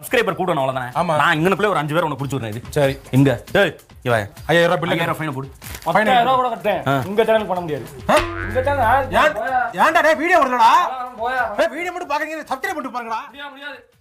subscriber கூடணும் அவ்வளவுதானே ஆமா நான் இங்கனக்குள்ளே ஒரு அஞ்சு பேர் உனக்கு பிடிச்சி இது சரி இங்க டேய் இவன் ஐயாயிரம் ரூபாய் பிள்ளைங்க ஃபைன் போடு பத்தாயிரம் ரூபாய் கூட கட்டேன் உங்க சேனல் பண்ண முடியாது உங்க சேனல் ஏன்டா டேய் வீடியோ வரலடா வீடியோ மட்டும் பாக்குறீங்க சப்ஸ்கிரைப் பண்ணிட்டு பாருங்கடா முடியாது